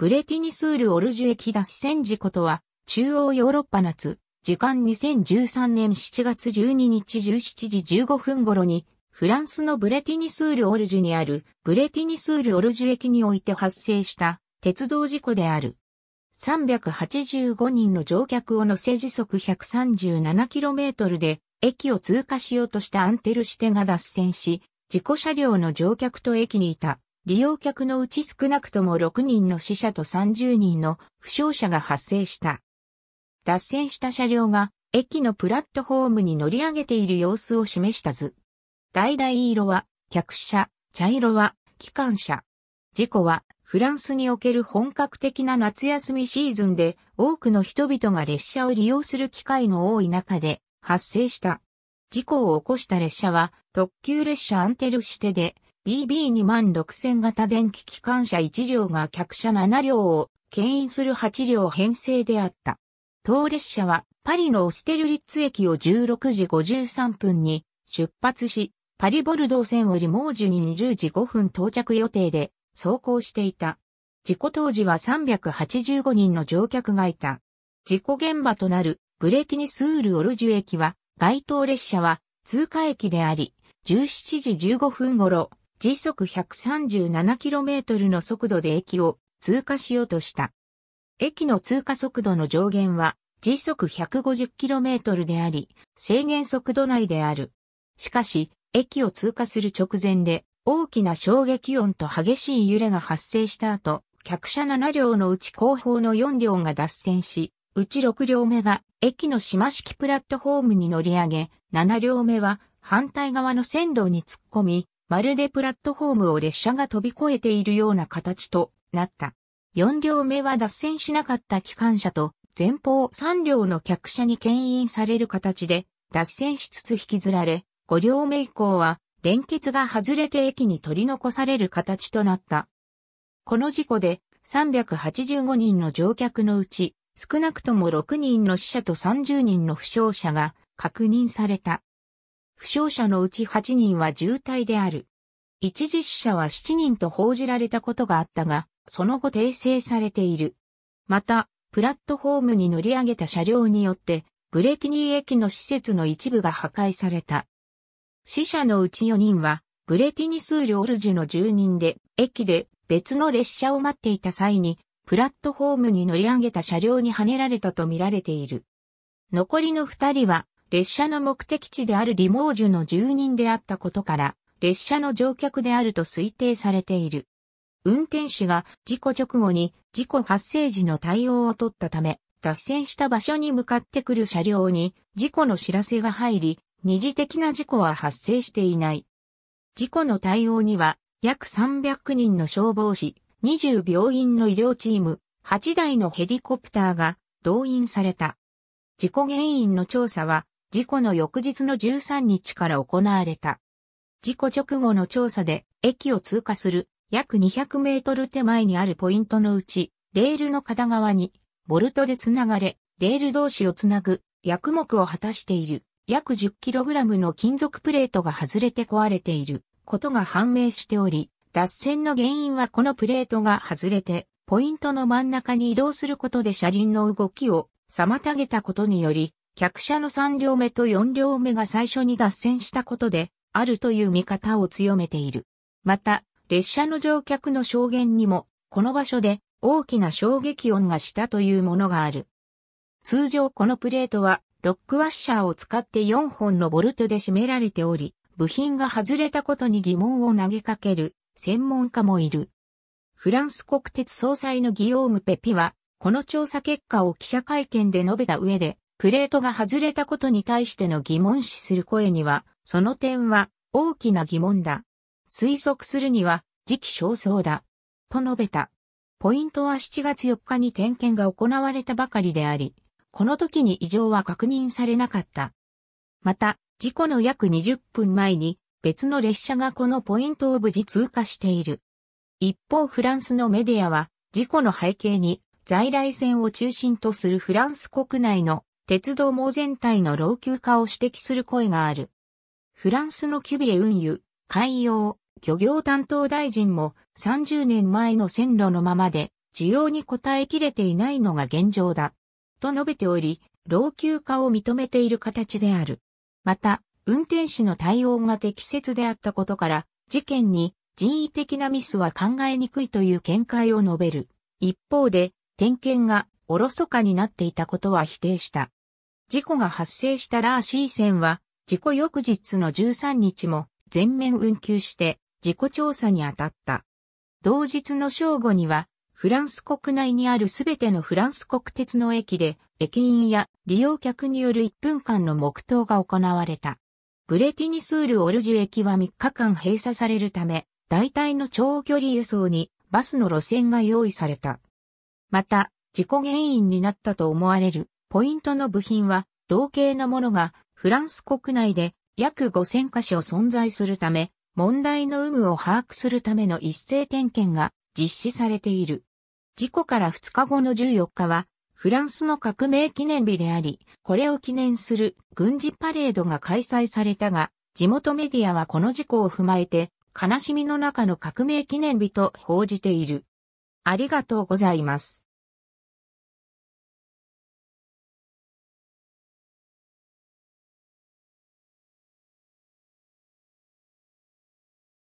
ブレティニスール・オルジュ駅脱線事故とは、中央ヨーロッパ夏、時間2013年7月12日17時15分頃に、フランスのブレティニスール・オルジュにある、ブレティニスール・オルジュ駅において発生した鉄道事故である。385人の乗客を乗せ時速 137km で、駅を通過しようとしたアンテルシテが脱線し、事故車両の乗客と駅にいた利用客のうち少なくとも6人の死者と30人の負傷者が発生した。脱線した車両が駅のプラットホームに乗り上げている様子を示した図。橙色は客車、茶色は機関車。事故はフランスにおける本格的な夏休みシーズンで多くの人々が列車を利用する機会の多い中で発生した。事故を起こした列車は特急列車アンテルシテで BB2 6000型電気機関車1両が客車7両を牽引する8両編成であった。当列車はパリのオステルリッツ駅を16時53分に出発し、パリボルドー線よりモージュに20時5分到着予定で走行していた。事故当時は385人の乗客がいた。事故現場となるブレキニスール・オルジュ駅は、該当列車は通過駅であり、17時15分頃、時速 137km の速度で駅を通過しようとした。駅の通過速度の上限は時速 150km であり、制限速度内である。しかし、駅を通過する直前で大きな衝撃音と激しい揺れが発生した後、客車7両のうち後方の4両が脱線し、うち6両目が駅の島式プラットホームに乗り上げ、7両目は反対側の線路に突っ込み、まるでプラットフォームを列車が飛び越えているような形となった。4両目は脱線しなかった機関車と前方3両の客車に牽引される形で脱線しつつ引きずられ、5両目以降は連結が外れて駅に取り残される形となった。この事故で385人の乗客のうち少なくとも6人の死者と30人の負傷者が確認された。負傷者のうち8人は重体である。一時死者は7人と報じられたことがあったが、その後訂正されている。また、プラットフォームに乗り上げた車両によって、ブレティニー駅の施設の一部が破壊された。死者のうち4人は、ブレティニスールオルジュの住人で、駅で別の列車を待っていた際に、プラットフォームに乗り上げた車両に跳ねられたとみられている。残りの2人は、列車の目的地であるリモージュの住人であったことから、列車の乗客であると推定されている。運転手が事故直後に事故発生時の対応を取ったため、脱線した場所に向かってくる車両に事故の知らせが入り、二次的な事故は発生していない。事故の対応には約300人の消防士、20病院の医療チーム、8台のヘリコプターが動員された。事故原因の調査は事故の翌日の13日から行われた。事故直後の調査で、駅を通過する約200メートル手前にあるポイントのうち、レールの片側に、ボルトでつながれ、レール同士をつなぐ、役目を果たしている、約1 0ラムの金属プレートが外れて壊れていることが判明しており、脱線の原因はこのプレートが外れて、ポイントの真ん中に移動することで車輪の動きを妨げたことにより、客車の3両目と4両目が最初に脱線したことで、あるという見方を強めている。また、列車の乗客の証言にも、この場所で大きな衝撃音がしたというものがある。通常このプレートは、ロックワッシャーを使って4本のボルトで締められており、部品が外れたことに疑問を投げかける専門家もいる。フランス国鉄総裁のギオーム・ペピは、この調査結果を記者会見で述べた上で、プレートが外れたことに対しての疑問視する声には、その点は大きな疑問だ。推測するには時期尚早だ。と述べた。ポイントは7月4日に点検が行われたばかりであり、この時に異常は確認されなかった。また、事故の約20分前に別の列車がこのポイントを無事通過している。一方フランスのメディアは事故の背景に在来線を中心とするフランス国内の鉄道網全体の老朽化を指摘する声がある。フランスのキュビエ運輸、海洋、漁業担当大臣も30年前の線路のままで需要に応えきれていないのが現状だ。と述べており、老朽化を認めている形である。また、運転士の対応が適切であったことから、事件に人為的なミスは考えにくいという見解を述べる。一方で、点検がおろそかになっていたことは否定した。事故が発生したラーシー線は、事故翌日の13日も全面運休して事故調査に当たった。同日の正午には、フランス国内にあるすべてのフランス国鉄の駅で、駅員や利用客による1分間の黙祷が行われた。ブレティニスール・オルジュ駅は3日間閉鎖されるため、大体の長距離輸送にバスの路線が用意された。また、事故原因になったと思われるポイントの部品は同型のものがフランス国内で約5000箇所存在するため、問題の有無を把握するための一斉点検が実施されている。事故から2日後の14日は、フランスの革命記念日であり、これを記念する軍事パレードが開催されたが、地元メディアはこの事故を踏まえて、悲しみの中の革命記念日と報じている。ありがとうございます。